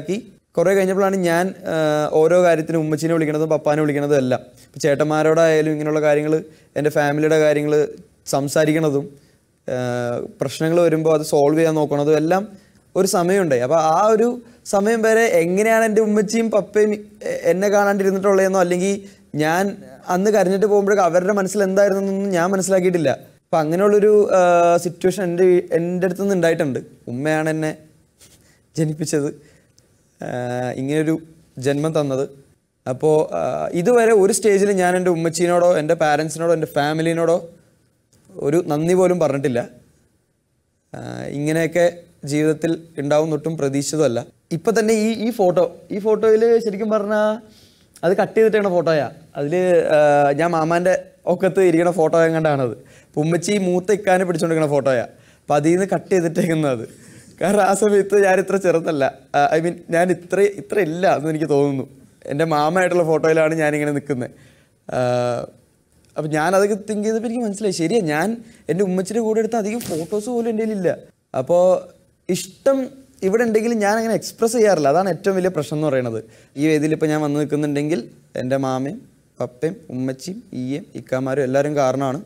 ആക്കി കുറേ കഴിഞ്ഞപ്പോഴാണ് ഞാൻ ഓരോ കാര്യത്തിനും ഉമ്മച്ചീനെ വിളിക്കണതും പപ്പാനെ വിളിക്കണതും എല്ലാം ഇപ്പം ചേട്ടന്മാരോടായാലും ഇങ്ങനെയുള്ള കാര്യങ്ങൾ എൻ്റെ ഫാമിലിയുടെ കാര്യങ്ങൾ സംസാരിക്കണതും പ്രശ്നങ്ങൾ വരുമ്പോൾ അത് സോൾവ് ചെയ്യാൻ നോക്കണതും എല്ലാം ഒരു സമയമുണ്ടായി അപ്പോൾ ആ ഒരു സമയം വരെ എങ്ങനെയാണ് എൻ്റെ ഉമ്മച്ചിയും പപ്പയും എന്നെ കാണാണ്ടിരുന്നിട്ടുള്ളതെന്നോ അല്ലെങ്കിൽ ഞാൻ അന്ന് കരഞ്ഞിട്ട് പോകുമ്പോഴേക്കും അവരുടെ മനസ്സിൽ എന്തായിരുന്നെന്നൊന്നും ഞാൻ മനസ്സിലാക്കിയിട്ടില്ല അപ്പം അങ്ങനെയുള്ളൊരു സിറ്റുവേഷൻ എൻ്റെ എൻ്റെ അടുത്തുനിന്ന് ഉണ്ടായിട്ടുണ്ട് ഉമ്മയാണ് എന്നെ ജനിപ്പിച്ചത് ഇങ്ങനൊരു ജന്മം തന്നത് അപ്പോൾ ഇതുവരെ ഒരു സ്റ്റേജിൽ ഞാൻ എൻ്റെ ഉമ്മച്ചീനോടോ എൻ്റെ പാരൻസിനോടോ എൻ്റെ ഫാമിലിനോടോ ഒരു നന്ദി പോലും പറഞ്ഞിട്ടില്ല ഇങ്ങനെയൊക്കെ ജീവിതത്തിൽ ഉണ്ടാവുന്നൊട്ടും പ്രതീക്ഷിച്ചതല്ല ഇപ്പം തന്നെ ഈ ഈ ഫോട്ടോ ഈ ഫോട്ടോയിൽ ശരിക്കും പറഞ്ഞാൽ അത് കട്ട് ചെയ്തിട്ടാണ് ഫോട്ടോയാ അതിൽ ഞാൻ മാമാൻ്റെ ഒക്കത്ത് ഇരിക്കണ ഫോട്ടോ എങ്ങാണ്ടാണത് ഉമ്മച്ചി മൂത്ത ഇക്കാനെ പിടിച്ചുകൊണ്ടിരിക്കുന്ന ഫോട്ടോയാ അപ്പം അതിൽ നിന്ന് കട്ട് ചെയ്തിട്ടേക്കുന്നത് കാരണം ആ സമയത്ത് ഞാൻ ഇത്ര ചെറുതല്ല ഐ മീൻ ഞാൻ ഇത്ര ഇത്ര ഇല്ല എന്ന് എനിക്ക് തോന്നുന്നു എൻ്റെ മാമയായിട്ടുള്ള ഫോട്ടോയിലാണ് ഞാനിങ്ങനെ നിൽക്കുന്നത് അപ്പം ഞാനതൊക്കെ തിങ്ക് ചെയ്തപ്പോൾ എനിക്ക് മനസ്സിലായി ശരിയാണ് ഞാൻ എൻ്റെ ഉമ്മച്ചിൻ്റെ കൂടെ എടുത്ത അധികം ഫോട്ടോസ് പോലും എൻ്റെ ഇല്ല അപ്പോൾ ഇഷ്ടം ഇവിടെ ഉണ്ടെങ്കിൽ ഞാൻ അങ്ങനെ എക്സ്പ്രസ് ചെയ്യാറില്ല അതാണ് ഏറ്റവും വലിയ പ്രശ്നം എന്ന് പറയുന്നത് ഈ വേദിയിലിപ്പോൾ ഞാൻ വന്ന് നിൽക്കുന്നുണ്ടെങ്കിൽ എൻ്റെ മാമയും പപ്പയും ഉമ്മച്ചിയും ഈയും ഇക്കാമാരും എല്ലാവരും കാരണമാണ്